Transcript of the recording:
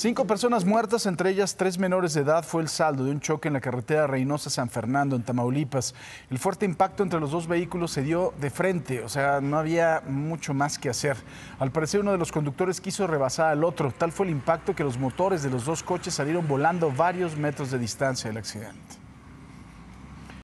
Cinco personas muertas, entre ellas tres menores de edad, fue el saldo de un choque en la carretera Reynosa-San Fernando, en Tamaulipas. El fuerte impacto entre los dos vehículos se dio de frente, o sea, no había mucho más que hacer. Al parecer, uno de los conductores quiso rebasar al otro. Tal fue el impacto que los motores de los dos coches salieron volando varios metros de distancia del accidente.